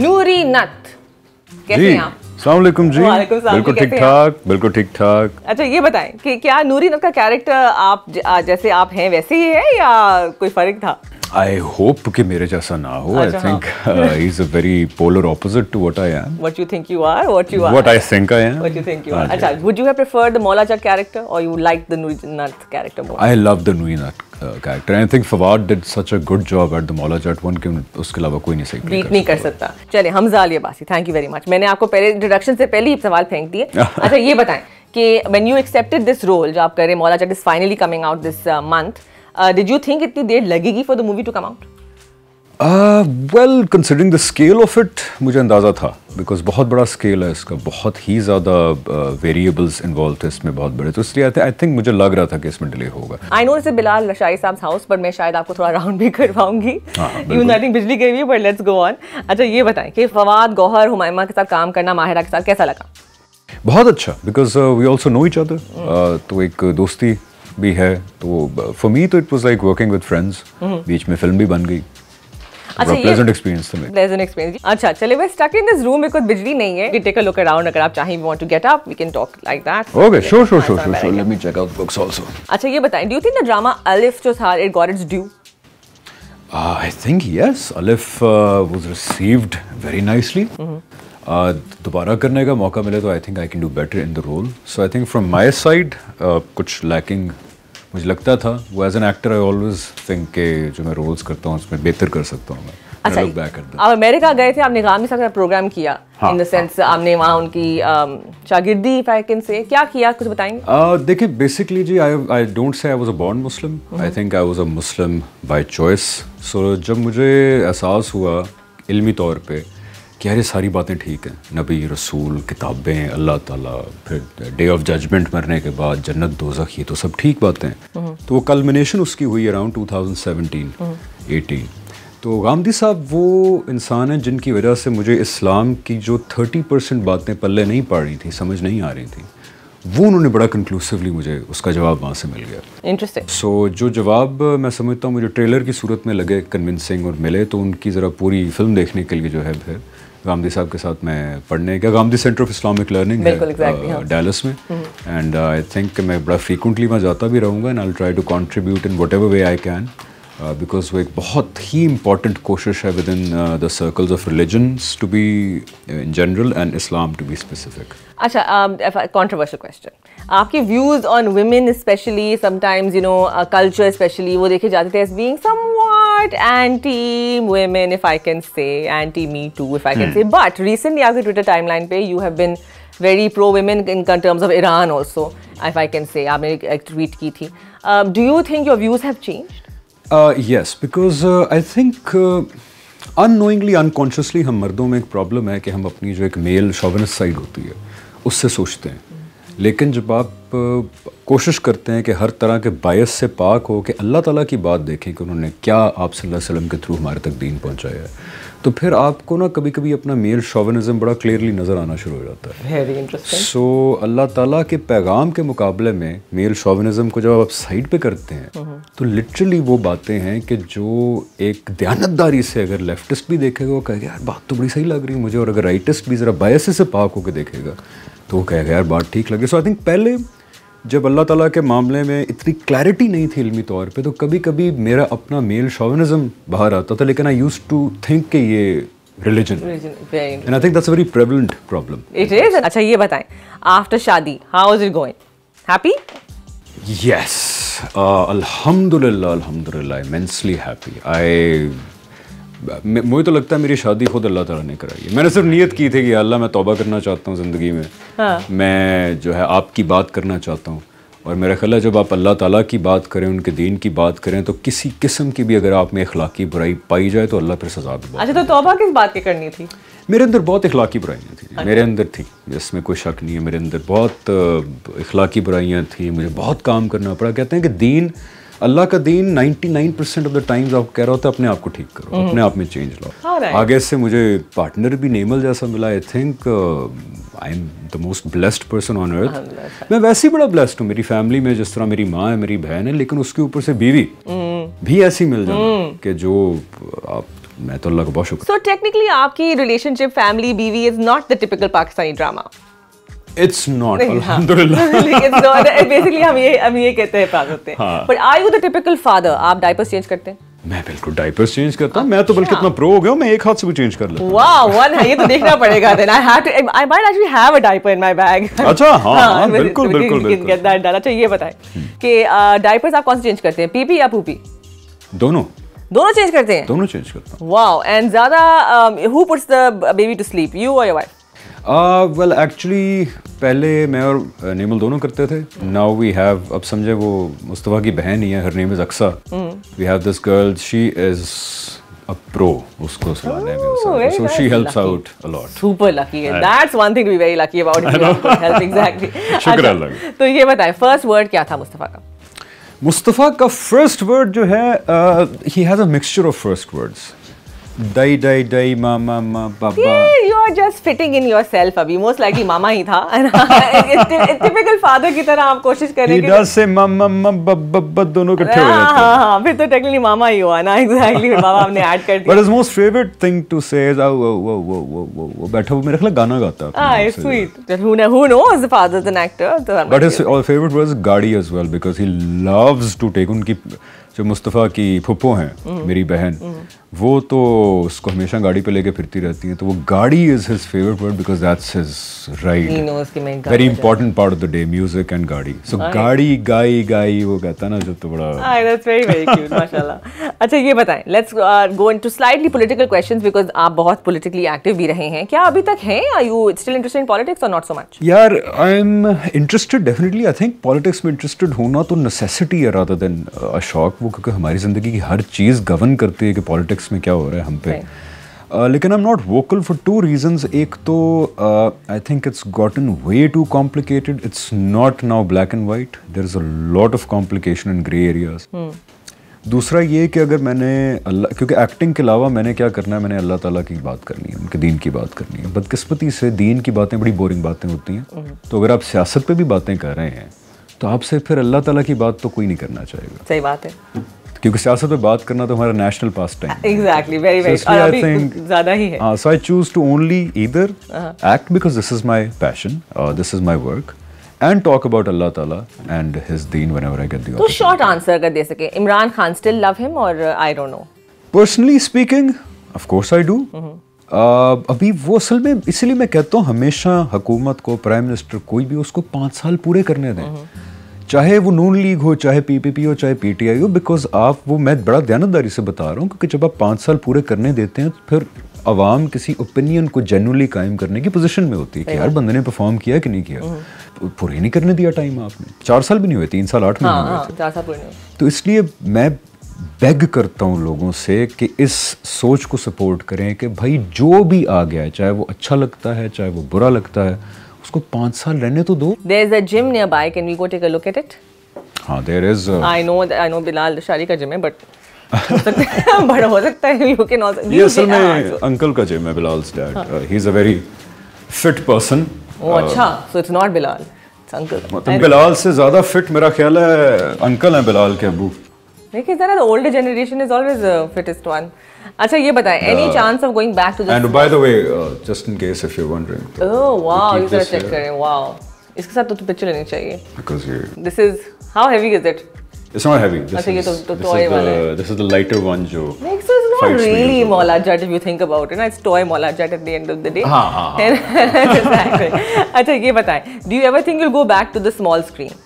नूरी नथ कैसे हैं आप सलामकुम जी बिल्कुल ठीक ठाक बिल्कुल ठीक ठाक अच्छा ये बताएं कि क्या नूरी नथ का कैरेक्टर आप जैसे आप हैं वैसे ही है या कोई फर्क था आई होप कि मेरे जैसा ना हो I think he is a very polar opposite to what I am what you think you are what you are what I think I am what you think you are अच्छा would you have preferred the Maula character और you like the Nui character more I love the Nui character I think Fawad did such a good job at the Maula Jatt one कि उसके अलावा कोई नहीं सही beat नहीं कर सकता चलिए Hamza Ali Abbasi thank you very much मैंने आपको पहले इंट्रोडक्शन से पहले ही सवाल फेंक दिए अच्छा ये बताएं कि when you accepted this role जो आप कर रहे हैं Maula Jatt finally coming out this month did you think इतनी देर लगेगी for the movie to come out well considering the scale of it मुझे अंदाज़ा था बिकॉज बहुत बड़ा स्केल है इसका बहुत ही ज़्यादा वेरिएबल्स इन्वॉल्व थे इसमें बहुत बड़े तो इसलिए आई थिंक मुझे लग रहा था कि इसमें डिले होगा आई नो इसे बिलाल रशाई साहब हाउस पर मैं शायद आपको थोड़ा राउंड भी करवाऊंगी इवन आई थिंक बिजली गई हुई बट लेट्स गो ऑन अच्छा ये बताएं कि फवाद गौहर हुमायमा के साथ काम करना माहिरा के साथ कैसा लगा बहुत अच्छा because we also know each other तो एक दोस्ती भी है तो फॉर मी तो it was like working with friends बीच में फिल्म भी बन गई दोबारा करने का मौका मिले तो I think I can do better in the role so I think from my side कुछ लैकिंग मुझे लगता था वो as an actor I always think के जो मैं रोल्स करता हूँ उसमें बेहतर कर सकता हूँ मैं अच्छा आप अमेरिका गए थे आपने गामी साहब का प्रोग्राम किया इन द सेंस आपने वहाँ उनकी um, शागिर्दी फैकिन से क्या किया कुछ बताएंगे देखिए basically ji I I don't say I was a born Muslim I think I was a Muslim by choice so जब मुझे एहसास हुआ इल्मी तौर पे कि यार ये सारी बातें ठीक हैं नबी रसूल किताबें अल्लाह ताला फिर डे ऑफ जजमेंट मरने के बाद जन्नत दो ये तो सब ठीक बातें हैं हम्म। तो वो कलमिनेशन उसकी हुई अराउंड 2017 18 तो गांधी साहब वो इंसान हैं जिनकी वजह से मुझे इस्लाम की जो 30 परसेंट बातें पल्ले नहीं पड़ रही थी समझ नहीं आ रही थी वो उन्होंने बड़ा कंक्लूसिवली मुझे उसका जवाब वहाँ से मिल गया इंटरेस्टिंग सो so, जो जवाब मैं समझता हूँ मुझे ट्रेलर की सूरत में लगे कन्विंसिंग और मिले तो उनकी ज़रा पूरी फिल्म देखने के लिए जो है फिर गांधी साहब के साथ मैं पढ़ने गया Gandhi centre of Islamic learning है डैलस हाँ। में एंड आई थिंक मैं बड़ा फ्रीकुंटली मैं जाता भी रहूँगा and I try to contribute in whatever way I can because वो एक बहुत ही इंपॉर्टेंट कोशिश है within the circles of religions to be in general and Islam to be specific अच्छा कॉन्ट्रोवर्शियल um, क्वेश्चन आपके views on women specially sometimes you know culture specially वो देखे जाते थे as being some somewhat anti women if i can say anti me too if i can hmm. say but recently on twitter timeline pe you have been very pro women in terms of Iran also I I can say आपने एक tweet की थी do you think your views have change yes because I think annoyingly unconsciously हम मर्दों में एक problem है कि हम अपनी जो एक मेल शॉबनस साइड होती है उससे सोचते हैं लेकिन जब आप कोशिश करते हैं कि हर तरह के बायस से पाक हो कि अल्लाह ताला की बात देखें कि उन्होंने क्या आप सल्लल्लाहु अलैहि वसल्लम के थ्रू हमारे तक दीन पहुंचाया है तो फिर आपको ना कभी कभी अपना मेल शोविनज़म बड़ा क्लियरली नज़र आना शुरू हो जाता है वेरी इंटरेस्टिंग सो अल्लाह ताला के पैगाम के मुकाबले में मेल शोविनज़म को जब आप साइड पे करते हैं तो लिटरली वो बातें हैं कि जो एक दयानतदारी से अगर लेफ्टिस्ट भी देखेगा वो कहेगा यार बात तो बड़ी सही लग रही है मुझे और अगर राइटिस्ट भी ज़रा बायस से पाक होकर देखेगा तो कह गया यार बात ठीक लगी सो आई थिंक पहले जब अल्लाह ताला के मामले में इतनी क्लैरिटी नहीं थी इलमी तौर पे तो कभी कभी मेरा अपना मेल शोविनिज्म बाहर आता था लेकिन आई यूज़ टू थिंक के ये religion and I think that's a very prevalent problem it is अच्छा ये बताएं आफ्टर शादी how is it going happy yes अल्हम्दुलिल्लाह अल्हम्दुलिल्लाह इमेंसली हैप्पी आई मुझे तो लगता है मेरी शादी खुद अल्लाह तला ने कराई है मैंने सिर्फ नीयत की थी कि अल्लाह मैं तौबा करना चाहता हूँ ज़िंदगी में हाँ। मैं जो है आपकी बात करना चाहता हूँ और मेरा ख्याल है जब आप अल्लाह ताला की बात करें उनके दीन की बात करें तो किसी किस्म की भी अगर आप में अखलाकी बुराई पाई जाए तो अल्लाह पर सजा भी अच्छा तो तौबा किस बात की करनी थी मेरे अंदर बहुत अखलाकी बुराइयाँ थी अच्छा। मेरे अंदर थी इसमें कोई शक नहीं है मेरे अंदर बहुत अखलाकी बुराइयाँ थी मुझे बहुत काम करना पड़ा कहते हैं कि दीन अल्लाह का दीन 99 परसेंट ऑफ द टाइम्स आप कह रहा होता है अपने आप को ठीक करो हम्म। अपने आप में चेंज लाओ हाँ, right. आगे से मुझे पार्टनर भी नेमल जैसा मिला I think I am the most blessed person on earth मैं वैसे ही बड़ा ब्लेस्ड हूँ मेरी फैमिली में जिस तरह मेरी माँ है मेरी बहन है लेकिन उसके ऊपर से बीवी mm. भी ऐसी मिल जाए mm. हम्म। कि जो आप मैं तो अल्लाह का बहुत शुक्र सो टेक्निकली आपकी रिलेशनशिप फैमिली बीवी is not the typical Pakistani drama it's not it's not basically हम ये हम ये कहते हैं पागल होते हैं हाँ। आप करते हैं मैं बिल्कुल डायपर्स चेंज करता मैं तो बल्कि अच्छा। इतना प्रो हो गया मैं एक हाथ से भी चेंज कर लेता वन है ये तो देखना पड़ेगा then I have to I might actually have a diaper in my bag अच्छा हां हाँ, हाँ, बिल्कुल बिल्कुल बिल्कुल गेट दैट अच्छा ये बताएं हम्म। कि डायपर्स आप कौन से चेंज करते हैं पीपी या पूपी दोनों दोनों चेंज करते हैं दोनों चेंज करता हूं वाओ एंड ज्यादा who puts the baby to sleep you और your wife well uh, actually पहले मैं और नेमल दोनों करते थे नाउ वी हैव अब समझे वो मुस्तफ़ा की बहन ही है her name is Aqsa we have this girl she is a pro usko silane mein so she helps lucky. out a lot super lucky yeah. that's one thing we very lucky about help exactly shukr allah to ye bataye first word kya tha mustafa ka Mustafa का first word जो है he has a mixture of first words दई दई दई मामा मा बाबा you are just fitting in yourself अभी मोस्ट लाइकली मामा ही था टिपिकल फादर की तरह आप कोशिश करें कि डस से मामा मा बाबा दोनों इकट्ठे हो हाँ, जाते हाँ, हैं हां फिर तो टेक्निकली मामा ही हुआ ना एग्जैक्टली बाबा आपने ऐड कर दिया but is most favourite thing to say is वो वो वो वो वो वो बैठा वो मेरे ख्याल गाना गाता है हां it's sweet who who knows the father is an actor but his favourite was गाड़ी as well because he loves to take उनकी जो मुस्तफ़ा की फुप्पो हैं हम्म। मेरी बहन हम्म। वो तो उसको हमेशा गाड़ी पे लेके फिरती रहती है तो वो गाड़ी is his favourite word because that's his right very important part of the day music and गाड़ी सो गाड़ी गाई गाई वो कहता ना जो तो बड़ा I that's very very cute माशाल्लाह अच्छा ये बताएं let's go into slightly political questions because आप बहुत पॉलिटिकली एक्टिव भी रहे हैं क्या अभी तक हैं are you still interested in politics और नॉट सो मच यार I am interested definitely I think politics में इंटरेस्टेड होना तो नेसेसिटी है रादर देन अ शौक वो क्योंकि हमारी जिंदगी की हर चीज़ गवर्न करती है कि पॉलिटिक्स पॉलिटिक्स में क्या हो रहा है हम पे लेकिन I am not vocal for two reasons एक तो I think it's gotten way too complicated it's not now black and white there is a lot of complication in grey areas दूसरा ये कि अगर मैंने अल्लाह क्योंकि एक्टिंग के अलावा मैंने क्या करना है मैंने अल्लाह ताला की बात करनी है उनके दीन की बात करनी है बदकिस्मती से दीन की बातें बड़ी बोरिंग बातें होती हैं hmm. तो अगर आप सियासत पे भी बातें कर रहे हैं तो आपसे फिर अल्लाह ताला की बात तो कोई नहीं करना चाहेगा सही बात है क्योंकि सियासत पे बात करना तो हमारा national pastime exactly very very और अभी ज्यादा ही है so I choose to only either act because this is my passion this is my work and talk about अल्लाह ताला एंड हिज दीन व्हेनेवर आई गेट द तो short answer अगर दे सके Imran Khan still love him और I don't know personally speaking of course I do Uh, अभी वो असल में इसलिए मैं कहता हूँ हमेशा हुकूमत को प्राइम मिनिस्टर कोई भी उसको पाँच साल पूरे करने दें mm-hmm. चाहे वो नून लीग हो चाहे पीपीपी हो चाहे पीटीआई हो बिकॉज आप वो मैं बड़ा दयानतदारी से बता रहा हूँ क्योंकि जब आप पाँच साल पूरे करने देते हैं तो फिर अवाम किसी ओपिनियन को जेनुअली कायम करने की पोजीशन में होती है कि यार बंदे ने परफॉर्म किया कि नहीं किया हम्म। पूरे नहीं करने दिया टाइम आपने चार साल भी नहीं हुए तीन साल आठ महीने हाँ, हाँ, तो इसलिए मैं बेग करता हूँ लोगों से कि इस सोच को सपोर्ट करें कि भाई जो भी आ गया है चाहे वो अच्छा लगता है चाहे वो बुरा लगता है उसको पांच साल रहने तो दो there is a gym nearby can we go take a look at it हाँ there is I know I know Bilal Shari का जिम है बट बड़ा हो सकता है यू कैन आल्सो ये असल में हाँ, अंकल का जिम है Bilal's dad he is a very fit person oh अच्छा so it's not Bilal it's uncle मतलब बिलाल से ज्यादा फिट मेरा ख्याल है अंकल हैं बिलाल के अबू देखिए जरा old generation is always fittest one अच्छा ये बताएं any chance of going back to and by the way just in case if you wondering oh wow ये जरा चेक करें वाओ इसके साथ तो, तो पिक्चर लेनी चाहिए बिकॉज़ ये this is how heavy is it It's not heavy. This अच्छा is, ये तो तो toy वाला है. This is the lighter one जो. Like, so it's not really mola jet if you think about it. ना it's toy mola jet at the end of the day. हाँ हाँ हाँ. exactly. अच्छा ये बताएं. Do you ever think you'll go back to the small screen?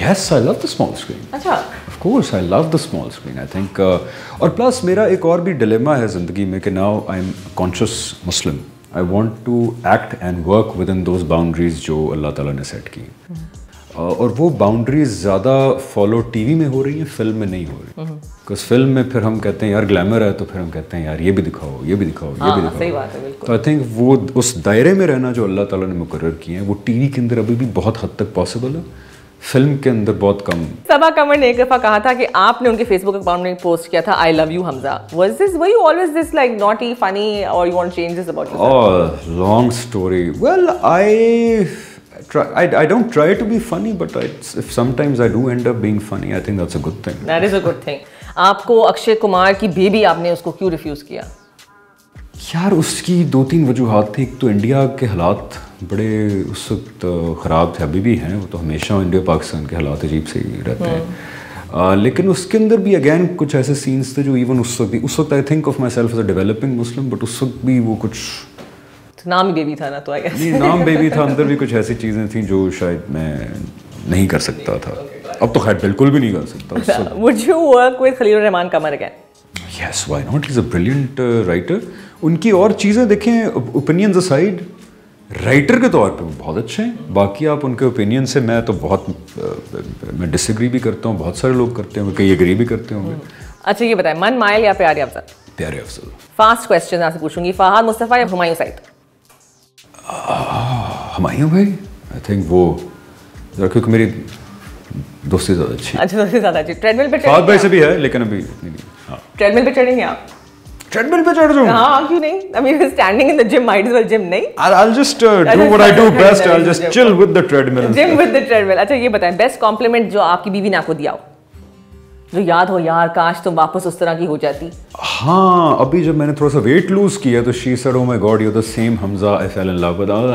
Yes, I love the small screen. अच्छा. Course I love the small screen I think और plus मेरा एक और भी डिलेमा है ज़िंदगी में कि now I am conscious Muslim I want to act and work within those boundaries जो अल्लाह तला ने सेट की हम्म। uh, और वो बाउंड्रीज ज़्यादा फॉलो टीवी में हो रही हैं फिल्म में नहीं हो रही बिकॉज फिल्म हम्म। में फिर हम कहते हैं यार ग्लैमर है तो फिर हम कहते हैं यार ये भी दिखाओ ये भी दिखाओ ये भी हाँ, दिखाओ सही बात है बिल्कुल तो आई थिंक वो उस दायरे में रहना जो अल्लाह ताला ने मुकर किए हैं वो टीवी के अंदर अभी भी बहुत हद तक पॉसिबल है फिल्म के अंदर बहुत कम सबा कमर ने एक दफा कहा था कि आपने उनके फेसबुक अकाउंट में पोस्ट किया था I love you Hamza was this were you always this like not he funny और you want change this about oh long story well I Try, I, I don't try to be funny, but I, if sometimes I do end up being funny, I think that's a good thing. That is a good thing. आपको अक्षय कुमार की baby आपने उसको क्यों refuse किया यार उसकी दो तीन वजूहत थी एक तो इंडिया के हालात बड़े उस वक्त ख़राब थे अभी भी हैं वो तो हमेशा इंडिया पाकिस्तान के हालात अजीब से ही रहते हैं आ, हाँ। लेकिन उसके अंदर भी अगेन कुछ ऐसे सीन्स थे जो इवन उस वक्त भी उस वक्त I think of myself as a developing Muslim but उस वक्त भी वो कुछ तो नाम बेबी था ना तो आई नहीं नाम बेबी था अंदर भी कुछ ऐसी चीज़ें थी जो शायद मैं नहीं कर सकता था अब तो खैर बिल्कुल भी नहीं कर सकता would you work with Khalil Rahman Qamar again yes why not is a brilliant writer उनकी और चीज़ें देखें ओपिनियंस असाइड राइटर के तौर पे वो बहुत अच्छे हैं बाकी आप उनके ओपिनियन से मैं तो बहुत मैं डिसएग्री भी करता हूँ बहुत सारे लोग करते होंगे कई एग्री भी करते होंगे हम्म। अच्छा ये बताएं मन मायल या प्यारे अफजल प्यारे अफजल फास्ट क्वेश्चन आपसे पूछूंगी फहाद मुस्तफ़ा या हुमायूं साइद हुमायूं भाई आई थिंक वो क्योंकि मेरी दोस्ती ज़्यादा अच्छी अच्छा दोस्ती ज़्यादा अच्छी ट्रेडमिल पे फहाद भाई से भी है लेकिन अभी ट्रेडमिल हाँ। पे चढ़ेंगे आप ट्रेडमिल पे चढ़ जाऊं हां क्यों नहीं I mean standing in the gym might as well gym नहीं I will just do what I do best I will just chill with the treadmill gym with the treadmill अच्छा ये बताएं बेस्ट कॉम्प्लीमेंट जो आपकी बीवी ने आपको दिया हो जो याद हो यार काश तुम वापस उस तरह की हो जाती हाँ अभी जब मैंने थोड़ा सा वेट लूज किया तो she sir my god you the same Hamza I fell in love with all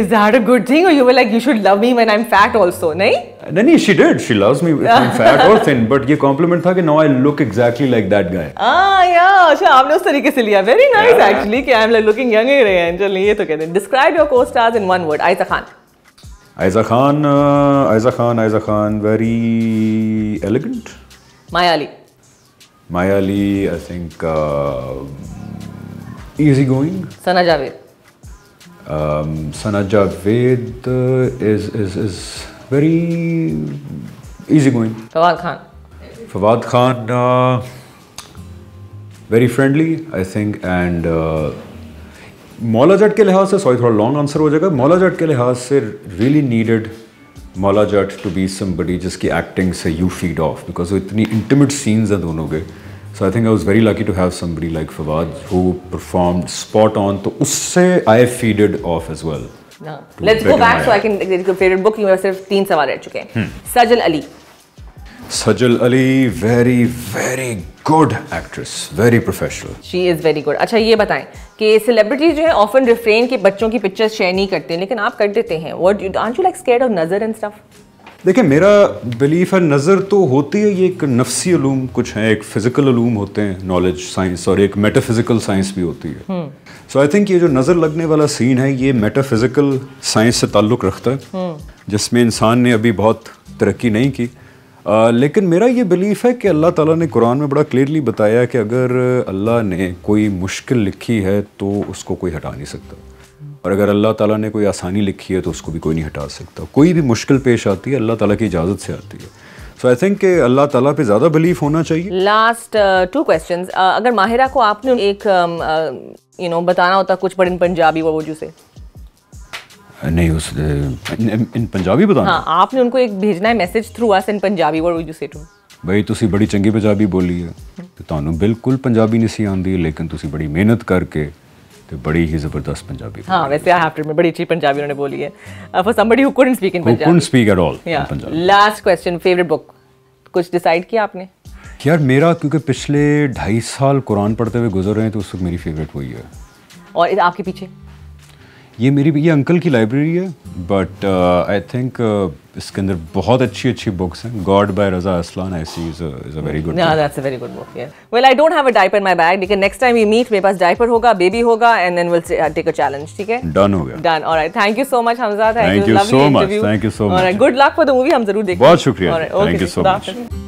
is that a good thing और you were like you should love me when I am fat also नहीं नहीं नहीं she did she loves me when I am fat और thin but ये compliment था कि now I look exactly like that guy uh yeah अच्छा आपने उस तरीके से लिया वेरी नाइस एक्चुअली कि I am like looking young ही रहे हैं चलिए ये तो कहते हैं डिस्क्राइब योर को in one word Ayesha Khan Ayesha Khan Ayesha Khan Ayesha Khan very elegant Mayali. Mayali, I think uh, easygoing. Sana Javed. Um, Sana Javed is, is, is very easy going. Fawad Khan. Fawad Khan, uh, very friendly, I think, and uh, मौला जट के लिहाज से sorry थोड़ा long answer हो जाएगा मौला जट के लिहाज से really needed Maula Jatt to be somebody जिसकी एक्टिंग से यू फीड ऑफ बिकॉज वो इतनी इंटीमेट सीन्स हैं दोनों के so I think I was very lucky to have somebody like Fawad who perform spot on तो उससे I feeded off as well let's go back so I can favourite book you सिर्फ तीन सवाल रह चुके हैं Sajal Ali Sajal Ali very very good actress very professional she is very good अच्छा ये बताएं कि सेलिब्रिटीज जो है ऑफन रिफ्रेन के बच्चों की पिक्चर्स शेयर नहीं करते लेकिन आप कर देते हैं what what aren't you like scared of नज़र एंड स्टफ देखिए मेरा बिलीफ है नज़र तो होती है ये एक नफसी अलूम कुछ है एक फ़िज़िकल अलूम होते हैं नॉलेज साइंस और एक मेटाफिज़िकल साइंस भी होती है सो आई थिंक ये जो नज़र लगने वाला सीन है ये मेटाफिज़िकल साइंस से ताल्लुक़ रखता है हम्म। जिसमें इंसान ने अभी बहुत तरक्की नहीं की आ, लेकिन मेरा ये बिलीफ है कि अल्लाह ताला ने कुरान में बड़ा क्लियरली बताया कि अगर अल्लाह ने कोई मुश्किल लिखी है तो उसको कोई हटा नहीं सकता और अगर अल्लाह ताला ने कोई आसानी लिखी है तो उसको भी कोई नहीं हटा सकता कोई भी मुश्किल पेश आती है अल्लाह ताला की इजाज़त से आती है सो आई थिंक अल्लाह ताला पे ज़्यादा बिलीफ होना चाहिए लास्ट टू क्वेश्चन अगर माहिरा को आपने एक you um, uh, no you know, बताना होता कुछ बड़े पंजाबी वो वजू से नहीं उस इन, पंजाबी बता हाँ, आपने उनको एक भेजना है message through us in Punjabi what would you say to ਬਈ ਤੁਸੀਂ ਬੜੀ ਚੰਗੀ ਪੰਜਾਬੀ ਬੋਲੀ ਹੈ ਤੇ ਤੁਹਾਨੂੰ ਬਿਲਕੁਲ ਪੰਜਾਬੀ ਨਹੀਂ ਸੀ ਆਉਂਦੀ ਲੇਕਿਨ ਤੁਸੀਂ ਬੜੀ ਮਿਹਨਤ ਕਰਕੇ ਤੇ ਬੜੀ ਹੀ ਜ਼ਬਰਦਸਤ ਪੰਜਾਬੀ ਹਾਂ ਵੈਸੇ ਆਈ ਹੈਵ ਟੂ ਬੜੀ ਅੱਛੀ ਪੰਜਾਬੀ ਉਹਨਾਂ ਨੇ ਬੋਲੀ ਹੈ for somebody who couldn't speak in Punjabi couldn't speak at all Punjabi last question favourite book कुछ डिसाइड किया आपने यार मेरा क्योंकि पिछले 2.5 साल कुरान पढ़ते हुए गुजर रहे हैं तो उस वक्त मेरी फेवरेट वही है और आपके पीछे ये मेरी ये अंकल की लाइब्रेरी है बट आई थिंक इसके अंदर बहुत अच्छी अच्छी बुक्स हैं God by Reza Aslan I see is a is a very good no that's a very good book या well I don't have a diaper in my bag लेकिन next time we meet मेरे पास diaper होगा baby होगा and then will take a challenge ठीक है done हो गया done alright thank you so much Hamza thank you so much thank you so much alright good luck for the movie हम जरूर देखेंगे बहुत शुक्रिया थैंक यू सो मच